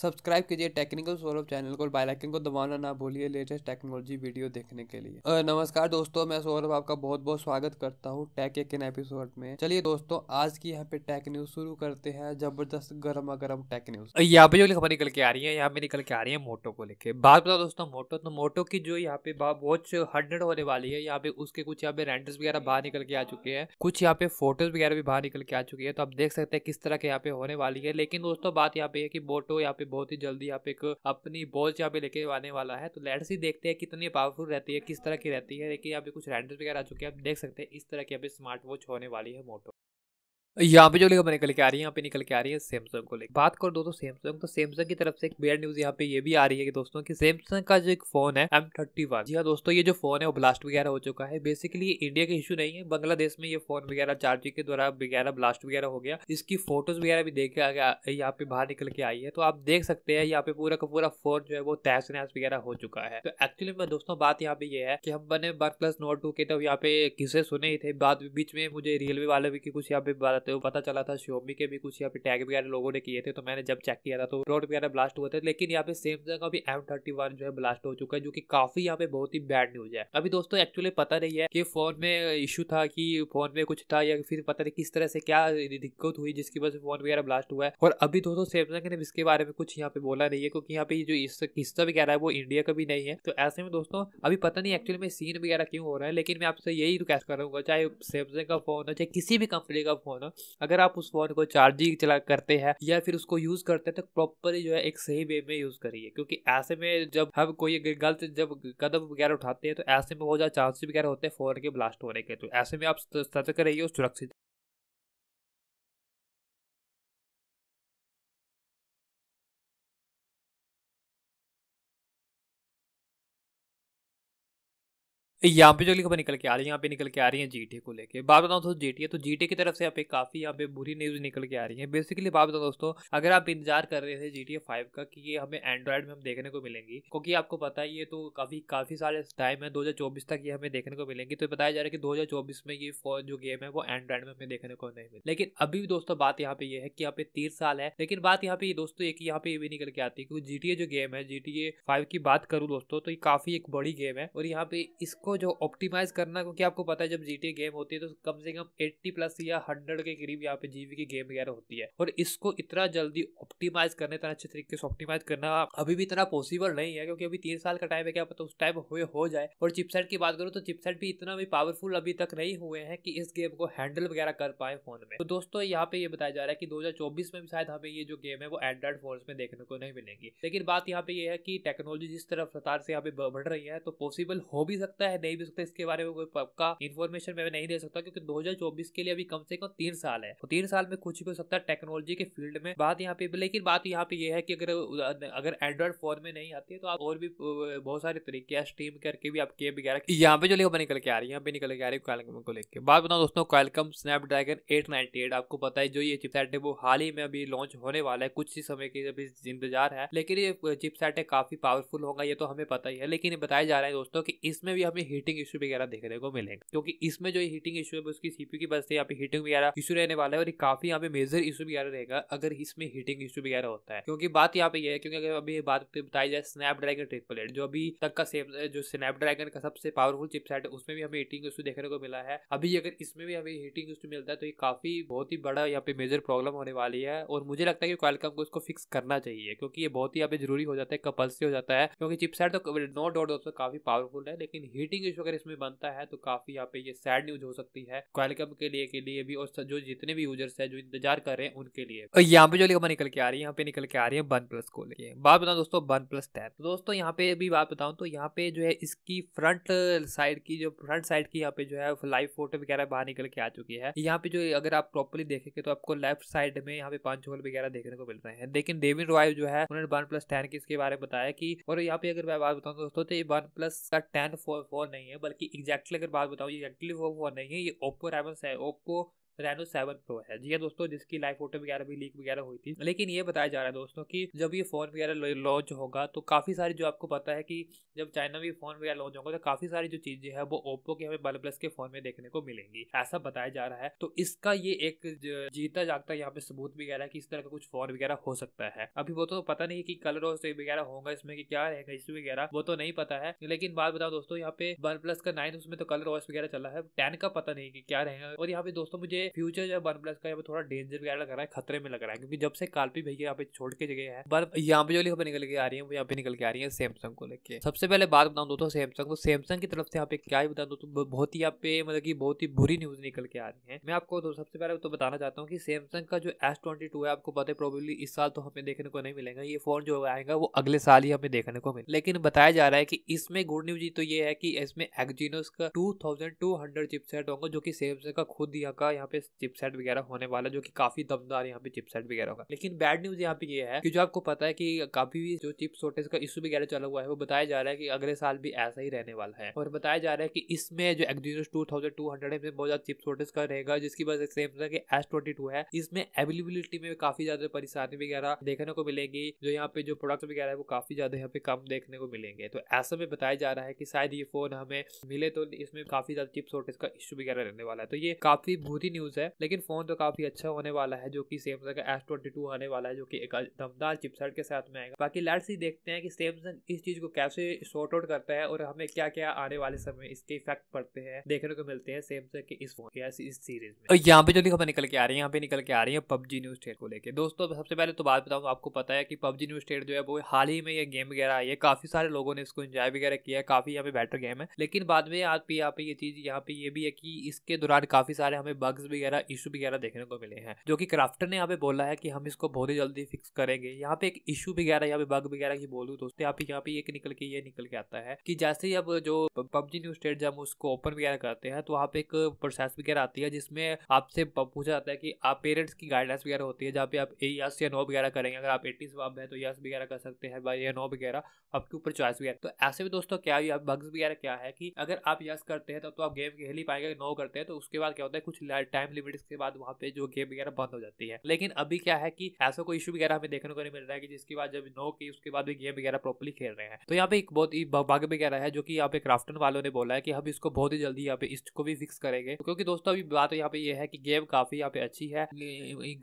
subscribe कीजिए Technical Saurabh channel को bell icon को दबाना ना भूलिए लेटेस्ट टेक्नोलॉजी वीडियो देखने के लिए नमस्कार दोस्तों मैं सौरभ आपका बहुत बहुत स्वागत करता हूँ टेक एक एपिसोड में चलिए दोस्तों आज की यहाँ पे टेक न्यूज शुरू करते हैं जबरदस्त गर्मा गर्म टेक न्यूज यहाँ पे जो खबर निकल के आ रही है यहाँ पे निकल के आ रही है मोटो को लेकर बात बताओ दोस्तों मोटो तो मोटो की जो यहाँ पे वॉच हंड्रेड होने वाली है यहाँ पे उसके कुछ यहाँ पे रेंटर्स वगैरह बाहर निकल के आ चुके हैं कुछ यहाँ पे फोटोज वगैरह भी बाहर निकल के आ चुकी है तो आप देख सकते हैं किस तरह के यहाँ पे होने वाली है लेकिन दोस्तों बात यहाँ पे है कि मोटो यहाँ पे पे बहुत ही जल्दी आप एक अपनी बॉच यहाँ पे लेके आने वाला है तो लेट्स ही देखते हैं कितनी पावरफुल रहती है किस तरह की रहती है लेकिन यहाँ पे कुछ रैंडर्स वगैरह आ चुके हैं आप देख सकते हैं इस तरह की यहाँ पे स्मार्ट वॉच होने वाली है मोटो यहाँ पे जो लेकर निकल के आ रही है यहाँ पे निकल के आ रही है सैमसंग को लेकर बात करो दोस्तों सैमसंग तो सैमसंग तो की तरफ से एक बेड न्यूज यहाँ पे ये भी आ रही है कि दोस्तों कि सैमसंग का जो एक फोन है एम थर्टी वन जी हाँ दोस्तों ये जो फोन है वो ब्लास्ट वगैरह हो चुका है बेसिकली इंडिया का इशू नहीं है बांग्लादेश में ये फोन वगैरह चार्जिंग के द्वारा वगैरह ब्लास्ट वगैरह हो गया इसकी फोटोज वगैरह भी देख के यहाँ पे बाहर निकल के आई है तो आप देख सकते हैं यहाँ पे पूरा का पूरा फोन जो है वो तहस नहस वगैरह हो चुका है तो एक्चुअली में दोस्तों बात यहाँ पे ये है कि हम बने वन प्लस नोट टू के तब तो यहाँ पे किसे सुने ही थे बाद बीच में मुझे रेलवे वाले भी कुछ यहाँ पे जाते हो पता चला था श्योमी के भी कुछ यहाँ पे टैग वगैरह लोगों ने किए थे तो मैंने जब चेक किया था तो रोड वगैरह ब्लास्ट हुए थे लेकिन यहाँ पे सेम जगह भी एम थर्टी वन जो है ब्लास्ट हो चुका है जो कि काफी यहाँ पे बहुत ही बैड न्यूज है अभी दोस्तों एक्चुअली पता नहीं है कि फोन में इशू था कि फोन में कुछ था या फिर पता नहीं किस तरह से क्या दिक्कत हुई जिसकी वजह से फोन वगैरह ब्लास्ट हुआ है और अभी दोस्तों सैमसंग ने इसके बारे में कुछ यहाँ पे बोला नहीं है क्योंकि यहाँ पे जो इस किस्सा वगैरह है वो इंडिया का भी नहीं है तो ऐसे में दोस्तों अभी पता नहीं एक्चुअली में सीन वगैरह क्यों हो रहा है लेकिन मैं आपसे यही रिक्वेस्ट करूंगा चाहे सैमसंग का फोन हो चाहे किसी भी कंपनी का फोन हो अगर आप उस फ़ोन को चार्जिंग चला करते हैं या फिर उसको यूज़ करते हैं तो प्रॉपरली जो है एक सही वे में यूज़ करिए क्योंकि ऐसे में जब हम कोई गलत जब कदम वगैरह उठाते हैं तो ऐसे में बहुत ज़्यादा चांसेस वगैरह होते हैं फ़ोन के ब्लास्ट होने के तो ऐसे में आप सतर्क रहिए और सुरक्षित यहाँ पे जो लिखा निकल के आ रही है यहाँ पे निकल के आ रही है जीटी को लेके बात बताऊँ दोस्तों जीटीए तो जीटी की तरफ से यहाँ पे काफी यहाँ पे बुरी न्यूज निकल के आ रही है बेसिकली बात बताऊँ दोस्तों अगर आप इंतजार कर रहे थे जीटीए फाइव का कि ये हमें एंड्रॉयड में हम देखने को मिलेंगी क्योंकि आपको पता है ये तो काफी काफी सारे टाइम है दो तक ये हमें देखने को मिलेंगी तो बताया जा रहा है कि दो में ये फोन जो गेम है वो एंड्रॉयड में हमें देखने को नहीं मिली लेकिन अभी भी दोस्तों बात यहाँ पे ये है कि यहाँ पे तीस साल है लेकिन बात यहाँ पे दोस्तों एक यहाँ पे ये भी निकल के आती है क्योंकि जीटीए जो गेम है जीटीए फाइव की बात करूँ दोस्तों तो ये काफी एक बड़ी गेम है और यहाँ पे इसको जो ऑप्टिमाइज करना क्योंकि आपको पता है जब जी गेम होती है तो कम से कम एट्टी प्लस या हंड्रेड के करीब यहाँ पे जीवी की गेम वगैरह होती है और इसको इतना जल्दी ऑप्टिमाइज करने इतना अच्छे तरीके से ऑप्टिमाइज करना अभी भी इतना पॉसिबल नहीं है क्योंकि अभी तीन साल का टाइम है क्या पता तो उस टाइम हुए हो जाए और चिपसेट की बात करूँ तो चिपसेट भी इतना भी पावरफुल अभी तक नहीं हुए हैं कि इस गेम को हैंडल वगैरह कर पाए फोन में तो दोस्तों यहाँ पे ये बताया जा रहा है कि दो में भी शायद हमें ये जो गेम है वो एंड्रॉइड फोन में देखने को नहीं मिलेंगी लेकिन बात यहाँ पे ये है कि टेक्नोलॉजी जिस तरफ रफ्तार से यहाँ पे बढ़ रही है तो पॉसिबल हो भी सकता है नहीं भी सकता इसके बारे में कोई पक्का इन्फॉर्मेशन मैं नहीं दे सकता क्योंकि दो के लिए अभी कम से कम तीन साल है तो तीन साल में कुछ भी हो सकता है टेक्नोलॉजी के फील्ड में बात यहाँ पे लेकिन बात यहाँ पे यह है कि अगर अगर एंड्रॉइड फोन में नहीं आती है तो आप और भी बहुत सारे तरीके हैं स्ट्रीम करके भी आप के वगैरह यहाँ पे जो लिखा निकल के आ रही है यहाँ पे निकल के आ रही है क्वालकम को लेकर बात बताऊँ दोस्तों क्वालकम स्नैपड्रैगन एट आपको पता है जो ये चिपसेट है वो हाल ही में अभी लॉन्च होने वाला है कुछ ही समय के अभी इंतजार है लेकिन ये चिपसेट है काफी पावरफुल होगा ये तो हमें पता ही है लेकिन बताया जा रहा है दोस्तों कि इसमें भी हमें में हीटिंग इशू वगैरह देखने को मिलेगा क्योंकि इसमें जो हीटिंग इशू है उसकी सीपीयू की बस से यहाँ पे हीटिंग वगैरह इशू रहने वाला है और काफी यहाँ पे मेजर इशू वगैरह रहेगा अगर इसमें हीटिंग इशू वगैरह होता है क्योंकि बात यहाँ पे है क्योंकि अगर अभी बात बताई जाए स्नैपड्रैगन ट्रिपल एट जो अभी तक का सेम जो स्नैपड्रैगन का सबसे पावरफुल चिपसेट है उसमें भी हमें हीटिंग इशू देखने को मिला है अभी अगर इसमें भी हमें हीटिंग इशू मिलता है तो ये काफी बहुत ही बड़ा यहाँ पे मेजर प्रॉब्लम होने वाली है और मुझे लगता है कि क्वालकम को इसको फिक्स करना चाहिए क्योंकि ये बहुत ही यहाँ पे जरूरी हो जाता है कंपल्सरी हो जाता है क्योंकि चिपसेट तो नो डाउट दोस्तों काफी पावरफुल है लेकिन हीट हीटिंग इशू अगर इसमें बनता है तो काफी यहाँ पे ये सैड न्यूज हो सकती है क्वालकम के लिए के लिए भी और जो जितने भी यूजर्स है जो इंतजार कर रहे हैं उनके लिए और यहाँ पे जो लिखा निकल के आ रही है यहाँ पे निकल के आ रही है वन प्लस को लेके बात बताऊँ दोस्तों वन प्लस टेन तो दोस्तों यहाँ पे भी बात बताऊँ तो यहाँ पे जो है इसकी फ्रंट साइड की जो फ्रंट साइड की यहाँ पे जो है लाइव फोटो वगैरह बाहर निकल के आ चुकी है यहाँ पे जो अगर आप प्रॉपरली देखेंगे तो आपको लेफ्ट साइड में यहाँ पे पांच होल वगैरह देखने को मिल रहे हैं लेकिन डेविन रॉय जो है उन्होंने वन प्लस टेन के इसके बारे में बताया कि और यहाँ पे अगर मैं बात बताऊँ दोस्तों वन तो प्लस का टेन फोन वॉर नहीं है बल्कि एग्जैक्टली अगर बात बताऊँ एग्जैक्टली वो वॉर नहीं है ये ओप्पो राइवल्स है ओप्पो रेनो सेवन प्रो है जी हाँ दोस्तों जिसकी लाइव फोटो वगैरह भी लीक वगैरह हुई थी लेकिन ये बताया जा रहा है दोस्तों कि जब ये फ़ोन वगैरह लॉन्च होगा तो काफ़ी सारी जो आपको पता है कि जब चाइना में फ़ोन वगैरह लॉन्च होगा तो काफ़ी सारी जो चीज़ें हैं वो ओप्पो के हमें बल प्लस के फ़ोन में देखने को मिलेंगी ऐसा बताया जा रहा है तो इसका ये एक जीता जागता यहाँ पे सबूत वगैरह की इस तरह का कुछ फ़ोन वगैरह हो सकता है अभी वो तो पता नहीं कि कलर और वगैरह होगा इसमें क्या रहेगा इसमें वगैरह वो तो नहीं पता है लेकिन बात बताओ दोस्तों यहाँ पे वन प्लस का नाइन उसमें तो कलर वॉस वगैरह चला है टेन का पता नहीं कि क्या रहेगा और यहाँ पे दोस्तों मुझे फ्यूचर जो वन प्लस का यहाँ थोड़ा डेंजर वगैरह लग रहा है खतरे में लग रहा है क्योंकि जब से काल्पी भैया यहाँ पे छोड़ के जगह है बर्फ यहाँ पे जो लिखा निकल के आ रही है वो यहाँ पे निकल के आ रही है सैमसंग को लेकर सबसे पहले बात बताऊँ दोस्तों सैमसंग तो सैमसंग की तरफ से यहाँ पे क्या ही बता दो बहुत ही यहाँ पे मतलब की बहुत ही बुरी न्यूज निकल के आ रही है मैं आपको तो सबसे पहले तो बताना चाहता हूँ की सैमसंग का जो एस ट्वेंटी टू है आपको पता है प्रोबेबली इस साल तो हमें देखने को नहीं मिलेगा ये फोन जो आएगा वो अगले साल ही हमें देखने को मिले लेकिन बताया जा रहा है कि इसमें गुड न्यूज तो ये है कि इसमें एक्जीनोस का two thousand two hundred chipset होगा जो कि सैमसंग का खुद यहाँ का यहाँ पे चिपसेट वगैरह होने वाला जो कि काफी दमदार यहाँ पे चिपसेट वगैरह होगा लेकिन बैड न्यूज यहाँ पे ये यह है कि जो आपको पता है कि काफी जो चिप शॉर्टेज का इशू वगैरह चला हुआ है वो बताया जा रहा है कि अगले साल भी ऐसा ही रहने वाला है और बताया जा रहा है कि इसमें जो Exynos two thousand two hundred बहुत ज्यादा चिप शॉर्टेज का रहेगा जिसकी वजह से एस ट्वेंटी टू है इसमें अवेलेबिलिटी में काफी ज्यादा परेशानी वगैरह देखने को मिलेगी जो यहाँ पे जो प्रोडक्ट वगैरह है वो काफी ज्यादा यहाँ पे कम देखने को मिलेंगे तो ऐसा में बताया जा रहा है कि शायद ये फोन हमें मिले तो इसमें काफी ज्यादा चिप शॉर्टेज का इशू वगैरह रहने वाला है तो ये काफी बुरी न्यूज न्यूज़ है लेकिन फ़ोन तो काफ़ी अच्छा होने वाला है जो कि सैमसंग का एस ट्वेंटी टू आने वाला है जो कि एक दमदार चिपसेट के साथ में आएगा बाकी लेट्स ही देखते हैं कि सैमसंग इस चीज़ को कैसे शॉर्ट आउट करता है और हमें क्या क्या आने वाले समय इसके इफेक्ट पड़ते हैं देखने को मिलते हैं सैमसंग के इस फोन के इस सीरीज में और यहाँ पे जो खबर निकल के आ रही है यहाँ पे निकल के आ रही है पबजी न्यूज स्टेट को लेकर दोस्तों सबसे पहले तो बात बताऊँ आपको पता है कि पबजी न्यूज स्टेट जो है वो हाल ही में ये गेम वगैरह आई है काफी सारे लोगों ने इसको इन्जॉय वगैरह किया है काफी यहाँ पे बेटर गेम है लेकिन बाद में आप यहाँ पे ये चीज यहाँ पे ये भी है कि इसके दौरान काफी सारे हमें बग्स वगैरह इशू वगैरह देखने को मिले हैं जो कि क्राफ्टर ने यहाँ पे बोला है कि हम इसको बहुत ही जल्दी फिक्स करेंगे यहाँ पे एक इशू वगैरह यहाँ पे बग वगैरह की बोलूँ दोस्तों यहाँ पे यहाँ पे एक निकल के ये निकल के आता है कि जैसे ही अब जो पबजी न्यू स्टेट जब उसको ओपन वगैरह करते हैं तो वहाँ पे एक प्रोसेस वगैरह आती है जिसमें आपसे पूछा जाता है कि आप पेरेंट्स की गाइडलाइंस वगैरह होती है जहाँ पे आप यस या नो वगैरह करेंगे अगर आप एट्टी जवाब है तो यस वगैरह कर सकते हैं बाई या नो वगैरह आपके ऊपर चॉइस वगैरह तो ऐसे भी दोस्तों क्या बग्स वगैरह क्या है कि अगर आप यस करते हैं तो, तो आप गेम खेल ही पाएंगे नो करते हैं तो उसके बाद क्या होता है कुछ टाइम टाइम लिमिट के बाद वहाँ पे जो गेम वगैरह बंद हो जाती है लेकिन अभी क्या है कि ऐसा कोई इशू वगैरह हमें देखने को नहीं मिल रहा है कि जिसके बाद जब नो की उसके बाद भी गेम वगैरह प्रॉपरली खेल रहे हैं तो यहाँ पे एक बहुत ही भाग्य वगैरह है जो कि यहाँ पे क्राफ्टन वालों ने बोला है कि हम इसको बहुत ही जल्दी यहाँ पे इसको भी फिक्स करेंगे क्योंकि दोस्तों अभी बात यहाँ पे ये है कि गेम काफी यहाँ पे अच्छी है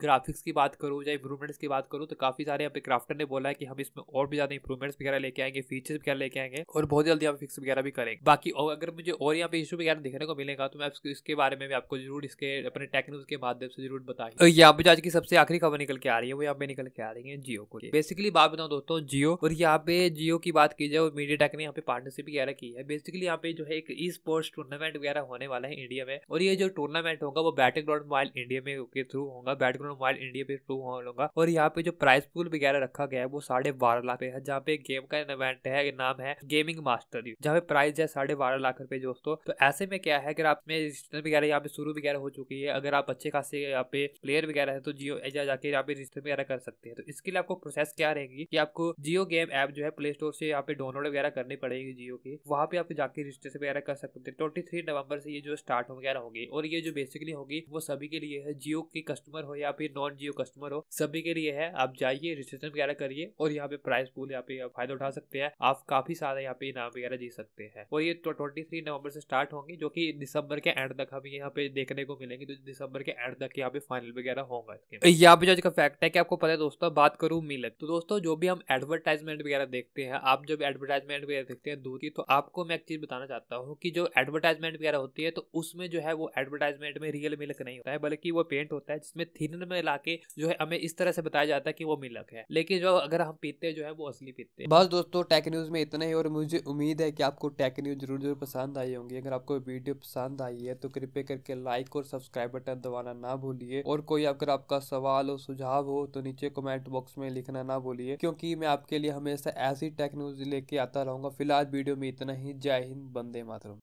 ग्राफिक्स की बात करूँ या इंप्रूवमेंट्स की बात करूँ तो काफी सारे यहाँ पे क्राफ्टन ने बोला है कि हम इसमें और भी ज्यादा इंप्रूवमेंट्स वगैरह लेके आएंगे फीचर्स वगैरह लेके आएंगे और बहुत जल्दी यहाँ पे फिक्स वगैरह भी करेंगे बाकी अगर मुझे और यहाँ पे इशू वगैरह देखने को मिलेगा तो मैं इसके बारे में भी आपको जरूर इसके अपने टेक न्यूज के माध्यम से जरूर बताएं यहाँ पे आज की सबसे आखिरी खबर निकल के आ रही है वो यहाँ पे निकल के आ रही है जियो को बेसिकली बात बताऊँ दोस्तों जियो और यहाँ पे जियो की बात की जाए और मीडिया टेक ने यहाँ पे पार्टनरशिप वगैरह की है बेसिकली यहाँ पे जो है एक ई स्पोर्ट्स टूर्नामेंट वगैरह होने वाला है इंडिया में और ये जो टूर्नामेंट होगा वो बैटिंग ग्राउंड मोबाइल इंडिया में के थ्रू होगा बैटिंग ग्राउंड मोबाइल इंडिया पे थ्रू होगा और यहाँ पे जो प्राइस पूल वगैरह रखा गया है वो साढ़े बारह लाख है जहाँ पे गेम का इवेंट है नाम है गेमिंग मास्टर जहाँ पे प्राइस है साढ़े बारह लाख रुपए दोस्तों तो ऐसे में क्या है अगर आप में वगैरह यहाँ पे शुरू वगैरह हो चुकी है लिए अगर आप अच्छे खासे यहाँ पे प्लेयर वगैरह है तो जियो जा जाके यहाँ पे रजिस्टर वगैरह कर सकते हैं तो इसके लिए आपको प्रोसेस क्या रहेगी कि आपको जियो गेम ऐप जो है प्ले स्टोर से यहाँ पे डाउनलोड वगैरह करनी पड़ेगी जियो की वहाँ पे आप जाके रजिस्ट्रेशन वगैरह कर सकते हैं ट्वेंटी थ्री नवंबर से ये जो स्टार्ट हो वगैरह होगी और ये जो बेसिकली होगी वो सभी के लिए है जियो के कस्टमर हो या फिर नॉन जियो कस्टमर हो सभी के लिए है आप जाइए रजिस्ट्रेशन वगैरह करिए और यहाँ पे प्राइस पूल यहाँ पे फायदा उठा सकते हैं आप काफी सारे यहाँ पे इनाम वगैरह जीत सकते हैं और ये ट्वेंटी थ्री नवंबर से स्टार्ट होंगे जो की दिसंबर के एंड तक हम यहाँ पे देखने को मिलेंगे कि तो दिसंबर के एंड तक यहाँ पे फाइनल वगैरह होगा इसके यहाँ पे जो इसका फैक्ट है कि आपको पता है दोस्तों बात करूँ मिलत तो दोस्तों जो भी हम एडवर्टाइजमेंट वगैरह देखते हैं आप जब एडवर्टाइजमेंट वगैरह देखते हैं दूध की तो आपको मैं एक चीज़ बताना चाहता हूँ कि जो एडवर्टाइजमेंट वगैरह होती है तो उसमें जो है वो एडवर्टाइजमेंट में रियल मिल्क नहीं होता है बल्कि वो पेंट होता है जिसमें थिनर में ला जो है हमें इस तरह से बताया जाता है कि वो मिल्क है लेकिन जो अगर हम पीते हैं जो है वो असली पीते हैं बस दोस्तों टेक न्यूज़ में इतना ही और मुझे उम्मीद है कि आपको टेक न्यूज़ जरूर जरूर पसंद आई होंगी अगर आपको वीडियो पसंद आई है तो कृपया करके लाइक और सब्सक्राइब सब्सक्राइब बटन दबाना ना भूलिए और कोई अगर आपका सवाल और सुझाव हो तो नीचे कमेंट बॉक्स में लिखना ना भूलिए क्योंकि मैं आपके लिए हमेशा ऐसी टेक न्यूज लेके आता रहूंगा फिलहाल वीडियो में इतना ही जय हिंद बंदे मातरम